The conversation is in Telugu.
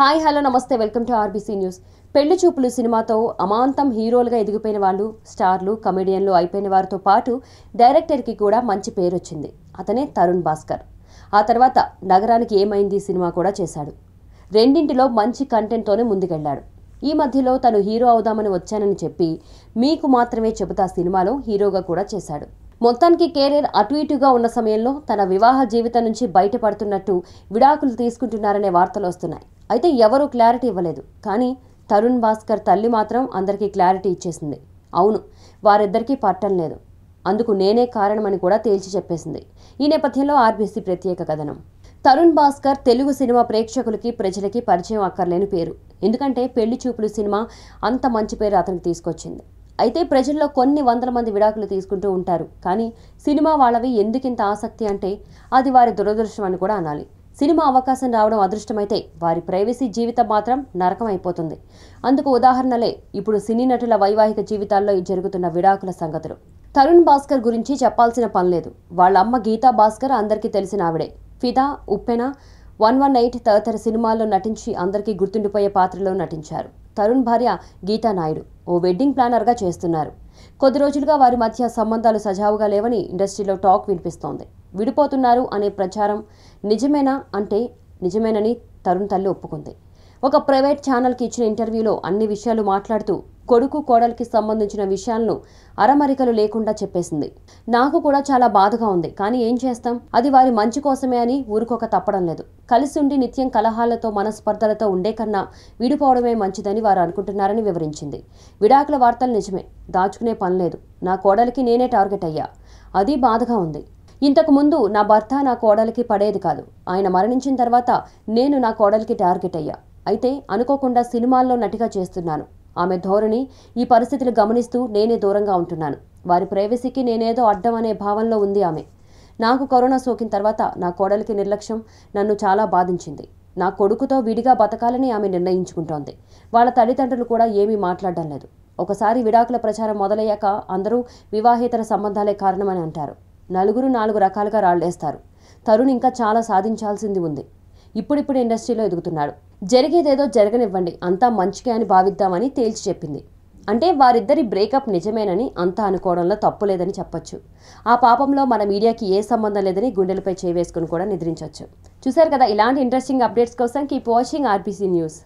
హాయ్ హలో నమస్తే welcome to RBC news Pelli Choopulu సినిమాతో అమాంతం హీరోలుగా ఎదిగిపోయిన వాళ్ళు స్టార్లు కమెడియన్లు అయిపోయిన వారితో పాటు డైరెక్టర్కి కూడా మంచి పేరు వచ్చింది అతనే తరుణ్ భాస్కర్ ఆ తర్వాత నగరానికి ఏమైంది సినిమా కూడా చేశాడు రెండింటిలో మంచి కంటెంట్తోనే ముందుకెళ్లాడు ఈ మధ్యలో తను హీరో అవుదామని వచ్చానని చెప్పి మీకు మాత్రమే చెబుతా సినిమాలో హీరోగా కూడా చేశాడు మొత్తానికి కెరీర్ అటు ఇటుగా ఉన్న సమయంలో తన వివాహ జీవితం నుంచి బయటపడుతున్నట్టు విడాకులు తీసుకుంటున్నారనే వార్తలు వస్తున్నాయి అయితే ఎవరూ క్లారిటీ ఇవ్వలేదు కానీ తరుణ్ భాస్కర్ తల్లి మాత్రం అందరికీ క్లారిటీ ఇచ్చేసింది అవును వారిద్దరికీ పట్టం లేదు అందుకు నేనే కారణమని కూడా తేల్చి చెప్పేసింది ఈ నేపథ్యంలో ఆర్బీసీ ప్రత్యేక కథనం తరుణ్ భాస్కర్ తెలుగు సినిమా ప్రేక్షకులకి ప్రజలకి పరిచయం అక్కర్లేని పేరు ఎందుకంటే పెళ్లి చూపులు సినిమా అంత మంచి పేరు అతనికి తీసుకొచ్చింది అయితే ప్రజల్లో కొన్ని వందల మంది విడాకులు తీసుకుంటూ ఉంటారు కానీ సినిమా వాళ్ళవి ఎందుకింత ఆసక్తి అంటే అది వారి దురదృష్టం అని కూడా అనాలి సినిమా అవకాశం రావడం అదృష్టమైతే వారి ప్రైవసీ జీవితం మాత్రం నరకం అయిపోతుంది అందుకు ఉదాహరణలే ఇప్పుడు సినీ నటుల వైవాహిక జీవితాల్లో జరుగుతున్న విడాకుల సంగతులు తరుణ్ భాస్కర్ గురించి చెప్పాల్సిన పనిలేదు వాళ్ళ అమ్మ గీతా భాస్కర్ అందరికీ తెలిసిన ఆవిడే ఫిదా ఉప్పెన వన్ వన్ ఎయిట్ తదితర సినిమాల్లో నటించి అందరికీ గుర్తుండిపోయే పాత్రలో నటించారు తరుణ్ భార్య గీతా నాయుడు ఓ వెడ్డింగ్ ప్లానర్గా చేస్తున్నారు కొద్ది రోజులుగా వారి మధ్య సంబంధాలు సజావుగా లేవని ఇండస్ట్రీలో టాక్ వినిపిస్తోంది విడిపోతున్నారు అనే ప్రచారం నిజమేనా అంటే నిజమేనని తరుణ్ తల్లి ఒప్పుకుంది ఒక ప్రైవేట్ ఛానల్కి ఇచ్చిన ఇంటర్వ్యూలో అన్ని విషయాలు మాట్లాడుతూ కొడుకు కోడలికి సంబంధించిన విషయాలను అరమరికలు లేకుండా చెప్పేసింది నాకు కూడా చాలా బాధగా ఉంది కానీ ఏం చేస్తాం అది వారి మంచి కోసమే అని ఊరుకోక తప్పడం లేదు కలిసి ఉండి నిత్యం కలహాలతో మనస్పర్ధలతో ఉండే కన్నా విడిపోవడమే మంచిదని వారు అనుకుంటున్నారని వివరించింది విడాకుల వార్తలు నిజమే దాచుకునే పని లేదు నా కోడలికి నేనే టార్గెట్ అయ్యా అది బాధగా ఉంది ఇంతకు ముందు నా భర్త నా కోడలికి పడేది కాదు ఆయన మరణించిన తర్వాత నేను నా కోడలికి టార్గెట్ అయ్యా అయితే అనుకోకుండా సినిమాల్లో నటిగా చేస్తున్నాను ఆమె ధోరణి ఈ పరిస్థితిని గమనిస్తూ నేనే దూరంగా ఉంటున్నాను వారి ప్రైవసీకి నేనేదో అడ్డం అనే భావనలో ఉంది ఆమె నాకు కరోనా సోకిన తర్వాత నా కోడలికి నిర్లక్ష్యం నన్ను చాలా బాధించింది నా కొడుకుతో విడిగా బతకాలని ఆమె నిర్ణయించుకుంటోంది వాళ్ళ తల్లిదండ్రులు కూడా ఏమీ మాట్లాడడం లేదు ఒకసారి విడాకుల ప్రచారం మొదలయ్యాక అందరూ వివాహేతర సంబంధాలే కారణమని అంటారు నలుగురు నాలుగు రకాలుగా రాళ్ళేస్తారు తరుణ్ ఇంకా చాలా సాధించాల్సింది ఉంది ఇప్పుడిప్పుడు ఇండస్ట్రీలో ఎదుగుతున్నాడు జరిగేదేదో జరగనివ్వండి అంతా మంచికే అని భావిద్దామని తేల్చి చెప్పింది అంటే వారిద్దరి బ్రేకప్ నిజమేనని అంతా అనుకోవడంలో తప్పు లేదని చెప్పొచ్చు ఆ పాపంలో మన మీడియాకి ఏ సంబంధం లేదని గుండెలపై చేవేసుకుని కూడా నిద్రించవచ్చు చూశారు కదా ఇలాంటి ఇంట్రెస్టింగ్ అప్డేట్స్ కోసం కీప్ వాచింగ్ ఆర్బీసీ న్యూస్